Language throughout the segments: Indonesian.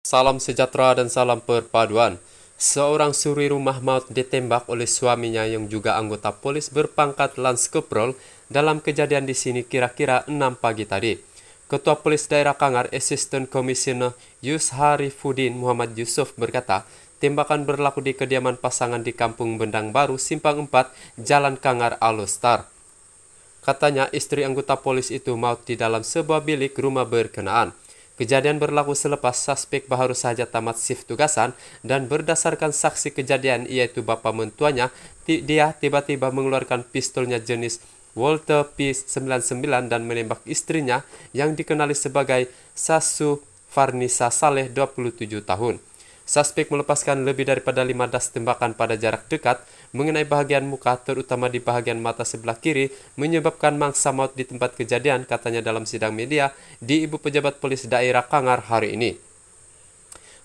Salam sejahtera dan salam perpaduan. Seorang suri rumah maut ditembak oleh suaminya yang juga anggota polis berpangkat Lance Keprol dalam kejadian di sini kira-kira 6 pagi tadi. Ketua Polis Daerah Kangar Assistant Commissioner Yus Harifuddin Muhammad Yusuf berkata, tembakan berlaku di kediaman pasangan di Kampung Bendang Baru, Simpang 4, Jalan Kangar Alustar. Katanya istri anggota polis itu maut di dalam sebuah bilik rumah berkenaan. Kejadian berlaku selepas suspek baru saja tamat shift tugasan dan berdasarkan saksi kejadian yaitu bapak mentuanya, dia tiba-tiba mengeluarkan pistolnya jenis Walter P99 dan menembak istrinya yang dikenali sebagai Sasu Farnisa Saleh 27 tahun. Suspek melepaskan lebih daripada 15 tembakan pada jarak dekat mengenai bagian muka terutama di bagian mata sebelah kiri menyebabkan mangsa maut di tempat kejadian katanya dalam sidang media di ibu pejabat polis daerah Kangar hari ini.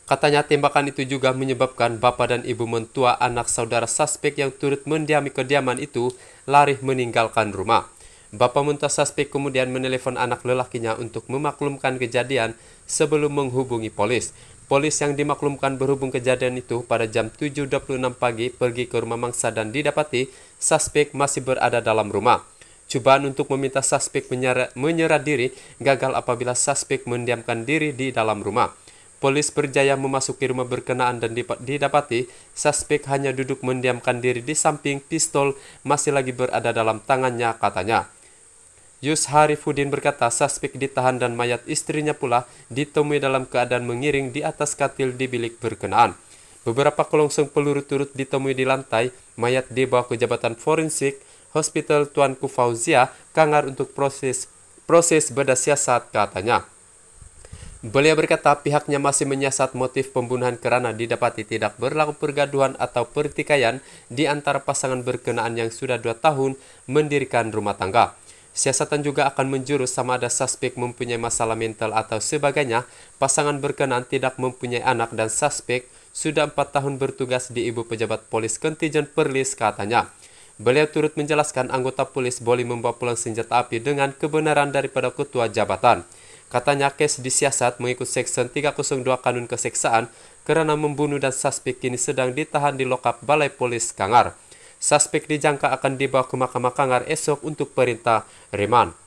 Katanya tembakan itu juga menyebabkan bapak dan ibu mentua anak saudara suspek yang turut mendiami kediaman itu lari meninggalkan rumah. Bapak mentua suspek kemudian menelepon anak lelakinya untuk memaklumkan kejadian sebelum menghubungi polis. Polis yang dimaklumkan berhubung kejadian itu pada jam 7.26 pagi pergi ke rumah mangsa dan didapati suspek masih berada dalam rumah. Cobaan untuk meminta suspek menyerah, menyerah diri gagal apabila suspek mendiamkan diri di dalam rumah. Polis berjaya memasuki rumah berkenaan dan didapati suspek hanya duduk mendiamkan diri di samping pistol masih lagi berada dalam tangannya katanya. Yus Harifuddin berkata suspek ditahan dan mayat istrinya pula ditemui dalam keadaan mengiring di atas katil di bilik berkenaan. Beberapa kelongsong peluru turut ditemui di lantai, mayat dibawa ke jabatan forensik Hospital tuan Kufauzia Kangar untuk proses proses bedah siasat katanya. Beliau berkata pihaknya masih menyiasat motif pembunuhan kerana didapati tidak berlaku pergaduhan atau pertikaian di antara pasangan berkenaan yang sudah dua tahun mendirikan rumah tangga. Siasatan juga akan menjurus sama ada suspek mempunyai masalah mental atau sebagainya, pasangan berkenan tidak mempunyai anak dan suspek sudah empat tahun bertugas di ibu pejabat polis Kentijen Perlis katanya. Beliau turut menjelaskan anggota polis boleh membawa pulang senjata api dengan kebenaran daripada ketua jabatan. Katanya kes disiasat mengikut Seksen 302 Kanun Keseksaan kerana membunuh dan suspek kini sedang ditahan di lokap Balai Polis Kangar. Suspek dijangka akan dibawa ke Mahkamah Kangar esok untuk perintah reman.